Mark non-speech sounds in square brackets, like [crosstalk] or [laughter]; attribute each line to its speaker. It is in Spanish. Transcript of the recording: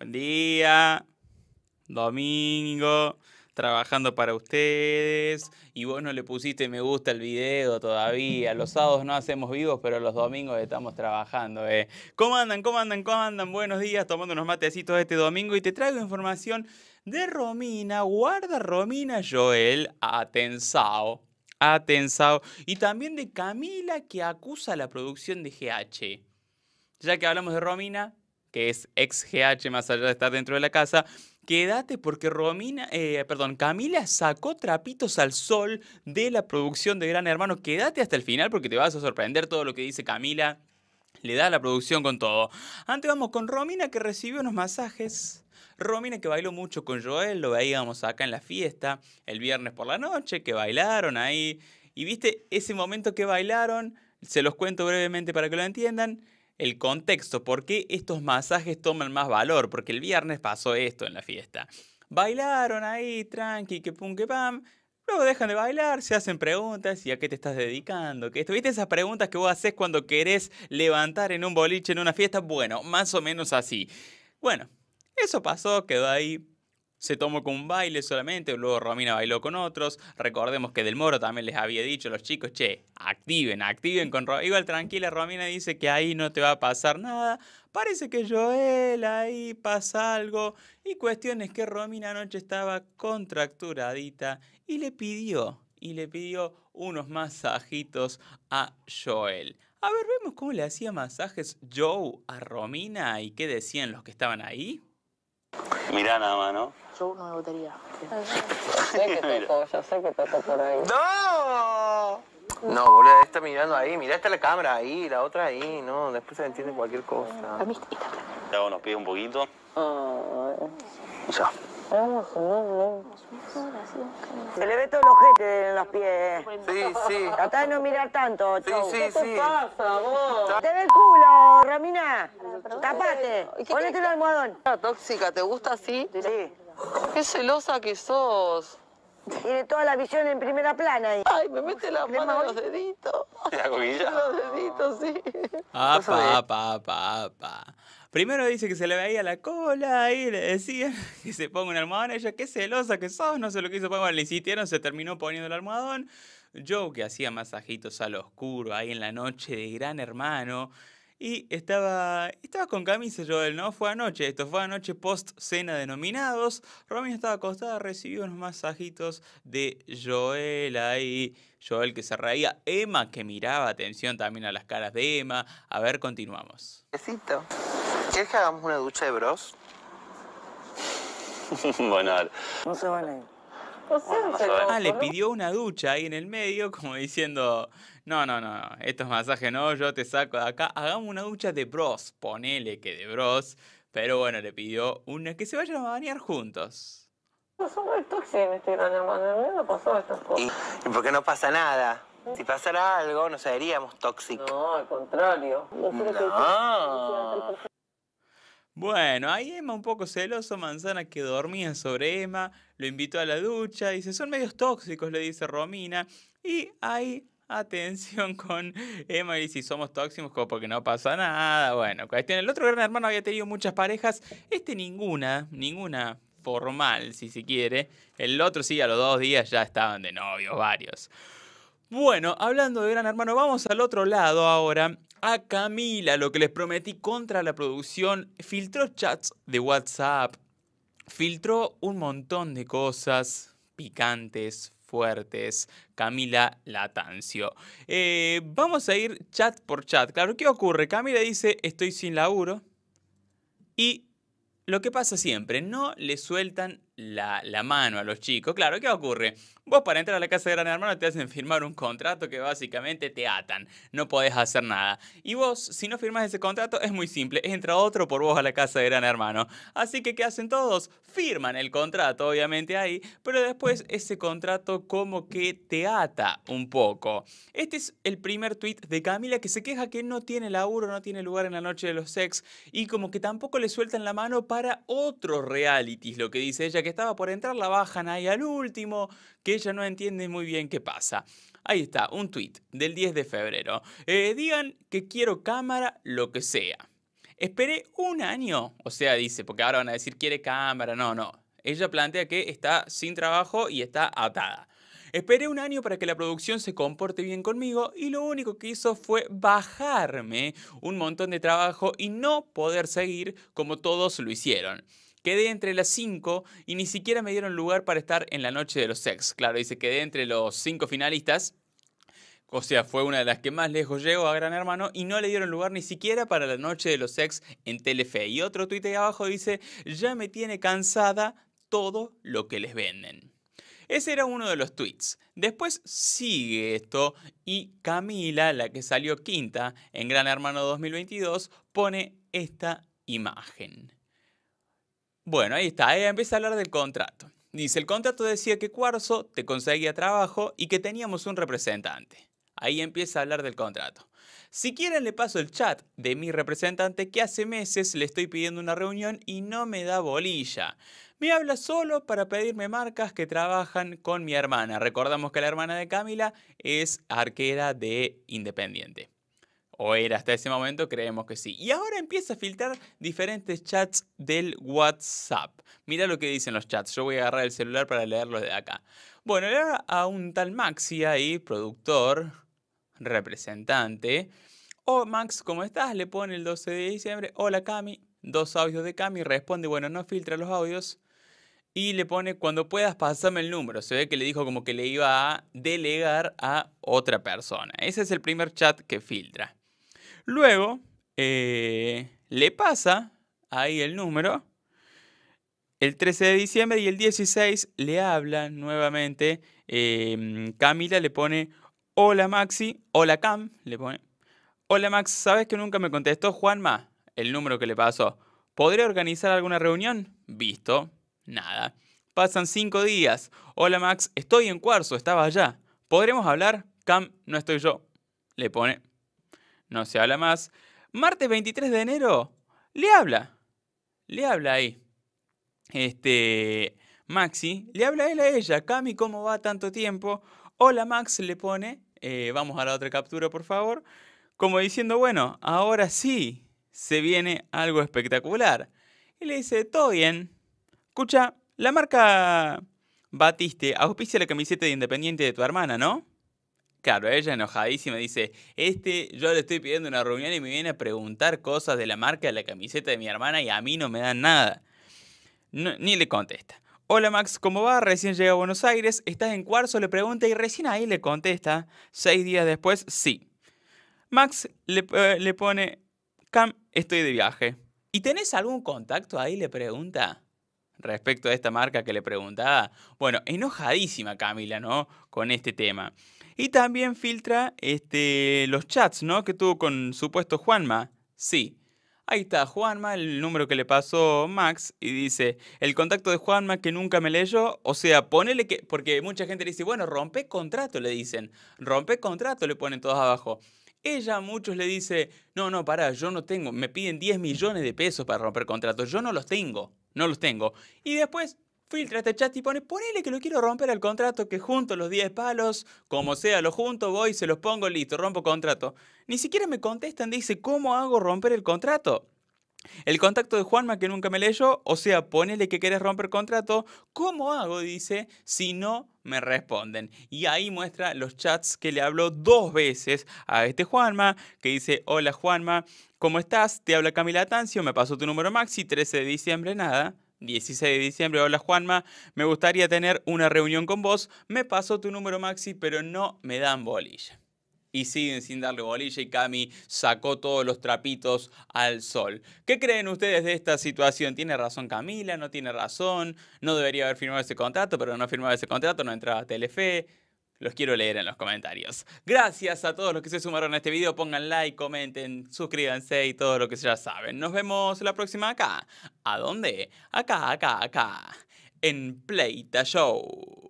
Speaker 1: Buen día. Domingo. Trabajando para ustedes. Y vos no le pusiste me gusta al video todavía. Los sábados no hacemos vivos, pero los domingos estamos trabajando. Eh. ¿Cómo andan? ¿Cómo andan? ¿Cómo andan? Buenos días. Tomando unos matecitos este domingo. Y te traigo información de Romina. Guarda Romina Joel Atensao. Atensao. Y también de Camila que acusa la producción de GH. Ya que hablamos de Romina, que es ex GH más allá de estar dentro de la casa, quédate porque Romina, eh, perdón, Camila sacó trapitos al sol de la producción de Gran Hermano. Quédate hasta el final porque te vas a sorprender todo lo que dice Camila. Le da la producción con todo. Antes vamos con Romina que recibió unos masajes. Romina que bailó mucho con Joel, lo veíamos acá en la fiesta el viernes por la noche, que bailaron ahí. Y viste ese momento que bailaron, se los cuento brevemente para que lo entiendan el contexto, por qué estos masajes toman más valor, porque el viernes pasó esto en la fiesta. Bailaron ahí, tranqui, que pum, que pam, Luego dejan de bailar, se hacen preguntas, ¿y a qué te estás dedicando? ¿Qué ¿Viste esas preguntas que vos haces cuando querés levantar en un boliche, en una fiesta? Bueno, más o menos así. Bueno, eso pasó, quedó ahí, se tomó con un baile solamente, luego Romina bailó con otros. Recordemos que Del Moro también les había dicho a los chicos, che, activen, activen con Romina. Igual tranquila, Romina dice que ahí no te va a pasar nada. Parece que Joel ahí pasa algo. Y cuestiones que Romina anoche estaba contracturadita y le pidió, y le pidió unos masajitos a Joel. A ver, vemos cómo le hacía masajes Joe a Romina y qué decían los que estaban ahí. Mirá nada más, ¿no? Yo no me votaría. sé que toco, yo sé que toco por ahí. ¡No! No, boludo, está mirando ahí, mirá, está la cámara ahí, la otra ahí, no, después se entiende cualquier cosa. A mí está nos pide un poquito. Oh no. Se le ve todo el ojete en los pies. Sí, sí. Tratá de no mirar tanto, Sí, sí, sí, ¿Qué te pasa, vos? Te ve el culo, Ramina! Tapate. Ponete el almohadón. Tóxica, ¿te gusta así? Sí. Qué celosa que sos. Tiene toda la visión en primera plana ahí. Ay, me mete la mano en los deditos. ¿La En Los deditos, sí. Apa, apa, apa, apa. Primero dice que se le veía la cola y le decían [laughs] que se ponga un almohadón. Ella, qué celosa que sos, no sé lo que hizo. Bueno, le insistieron, se terminó poniendo el almohadón. Joe, que hacía masajitos al oscuro ahí en la noche de gran hermano. Y estaba, estaba con camisa Joel, ¿no? Fue anoche, esto fue anoche post cena denominados. nominados. estaba acostada, recibió unos masajitos de Joel ahí. Joel que se reía, Emma que miraba atención también a las caras de Emma. A ver, continuamos. Besito. ¿Quieres que hagamos una ducha de bros? [laughs] bueno, No se van a ir. ah, le pidió una ducha ahí en el medio, como diciendo, no, no, no, no, estos masajes no, yo te saco de acá, hagamos una ducha de bros, ponele que de bros, pero bueno, le pidió una que se vayan a bañar juntos. No, son muy tóxicos en este gran hermano, no pasó estas cosas. ¿Y, por qué no pasa nada? Si pasara algo, nos seríamos tóxicos. No, al contrario. No. Bueno, ahí Emma un poco celoso, Manzana que dormía sobre Emma, lo invitó a la ducha, dice, son medios tóxicos, le dice Romina, y ahí atención con Emma y si somos tóxicos como porque no pasa nada. Bueno, cuestión, el otro gran hermano había tenido muchas parejas, este ninguna, ninguna formal, si se quiere. El otro sí, a los dos días ya estaban de novios varios. Bueno, hablando de Gran Hermano, vamos al otro lado ahora a Camila, lo que les prometí contra la producción, filtró chats de WhatsApp, filtró un montón de cosas picantes, fuertes. Camila Latancio. Eh, vamos a ir chat por chat. Claro, ¿qué ocurre? Camila dice, estoy sin laburo. Y lo que pasa siempre, no le sueltan la, mano a los chicos. Claro, ¿qué ocurre? Vos para entrar a la casa de Gran Hermano te hacen firmar un contrato que básicamente te atan, no podés hacer nada. Y vos, si no firmás ese contrato, es muy simple, entra otro por vos a la casa de Gran Hermano. Así que, ¿qué hacen todos? Firman el contrato, obviamente ahí, pero después ese contrato como que te ata un poco. Este es el primer tweet de Camila que se queja que no tiene laburo, no tiene lugar en la noche de los sex y como que tampoco le sueltan la mano para otro reality, lo que dice ella que estaba por entrar la bajan ahí al último, que ella no entiende muy bien qué pasa. Ahí está, un tweet del 10 de febrero. Eh, digan que quiero cámara, lo que sea. Esperé un año, o sea, dice, porque ahora van a decir quiere cámara, no, no. Ella plantea que está sin trabajo y está atada. Esperé un año para que la producción se comporte bien conmigo y lo único que hizo fue bajarme un montón de trabajo y no poder seguir como todos lo hicieron. Quedé entre las 5 y ni siquiera me dieron lugar para estar en la noche de los sex. Claro, dice, quedé entre los cinco finalistas. O sea, fue una de las que más lejos llegó a Gran Hermano y no le dieron lugar ni siquiera para la noche de los sex en Telefe. Y otro tuit ahí abajo dice, ya me tiene cansada todo lo que les venden. Ese era uno de los tweets. Después sigue esto y Camila, la que salió quinta en Gran Hermano 2022, pone esta imagen. Bueno, ahí está, ahí empieza a hablar del contrato. Dice, el contrato decía que Cuarzo te conseguía trabajo y que teníamos un representante. Ahí empieza a hablar del contrato. Si quieren le paso el chat de mi representante que hace meses le estoy pidiendo una reunión y no me da bolilla. Me habla solo para pedirme marcas que trabajan con mi hermana. Recordamos que la hermana de Camila es arquera de Independiente o era hasta ese momento, creemos que sí. Y ahora empieza a filtrar diferentes chats del WhatsApp. Mira lo que dicen los chats. Yo voy a agarrar el celular para leerlos de acá. Bueno, le a un tal Maxi ahí, productor, representante. O oh, Max, ¿cómo estás? Le pone el 12 de diciembre. Hola Cami. Dos audios de Cami. Responde, bueno, no filtra los audios. Y le pone, cuando puedas, pasame el número. Se ve que le dijo como que le iba a delegar a otra persona. Ese es el primer chat que filtra. Luego eh, le pasa ahí el número. El 13 de diciembre y el 16 le habla nuevamente. Em, Camila le pone Hola Maxi, hola Cam, le pone. Hola Max, ¿sabes que nunca me contestó Juanma? El número que le pasó. ¿Podría organizar alguna reunión? Visto. Nada. Pasan cinco días. Hola Max, estoy en cuarzo, estaba allá. ¿Podremos hablar? Cam, no estoy yo. Le pone no se habla más. Martes 23 de enero, le habla. Le habla ahí. Este. Maxi, le habla él a ella. Cami, ¿cómo va tanto tiempo? Hola Max, le pone. Eh, vamos a la otra captura, por favor. Como diciendo, bueno, ahora sí se viene algo espectacular. Y le dice, todo bien. Escucha, la marca Batiste auspicia la camiseta de Independiente de tu hermana, ¿no? Claro, ella enojadísima dice, este, yo le estoy pidiendo una reunión y me viene a preguntar cosas de la marca de la camiseta de mi hermana y a mí no me dan nada. ni le contesta. Hola Max, ¿cómo va? Recién llega a Buenos Aires, estás en cuarzo, le pregunta y recién ahí le contesta. Seis días después, sí. Max le, eh, le pone, Cam, estoy de viaje. ¿Y tenés algún contacto ahí? Le pregunta respecto a esta marca que le preguntaba. Bueno, enojadísima Camila, ¿no? Con este tema. Y también filtra este, los chats, ¿no? Que tuvo con supuesto Juanma. Sí. Ahí está Juanma, el número que le pasó Max, y dice, el contacto de Juanma que nunca me leyó, o sea, ponele que, porque mucha gente le dice, bueno, rompe contrato, le dicen, rompe contrato, le ponen todos abajo. Ella a muchos le dice, no, no, pará, yo no tengo, me piden 10 millones de pesos para romper contrato, yo no los tengo no los tengo. Y después filtra este chat y pone, ponele que lo quiero romper al contrato, que junto los 10 palos, como sea, lo junto, voy, se los pongo, listo, rompo contrato. Ni siquiera me contestan, dice, ¿cómo hago romper el contrato? El contacto de Juanma que nunca me leyó, o sea, ponele que querés romper contrato, ¿cómo hago? Dice, si no me responden. Y ahí muestra los chats que le habló dos veces a este Juanma, que dice, hola Juanma, ¿Cómo estás? Te habla Camila Tancio, me pasó tu número Maxi, 13 de diciembre, nada. 16 de diciembre, habla Juanma, me gustaría tener una reunión con vos, me pasó tu número Maxi, pero no me dan bolilla. Y siguen sin darle bolilla y Cami sacó todos los trapitos al sol. ¿Qué creen ustedes de esta situación? ¿Tiene razón Camila? ¿No tiene razón? No debería haber firmado ese contrato, pero no firmaba ese contrato, no entraba a Telefe. Los quiero leer en los comentarios. Gracias a todos los que se sumaron a este video. Pongan like, comenten, suscríbanse y todo lo que ya saben. Nos vemos la próxima acá. ¿A dónde? Acá, acá, acá. En Playta Show.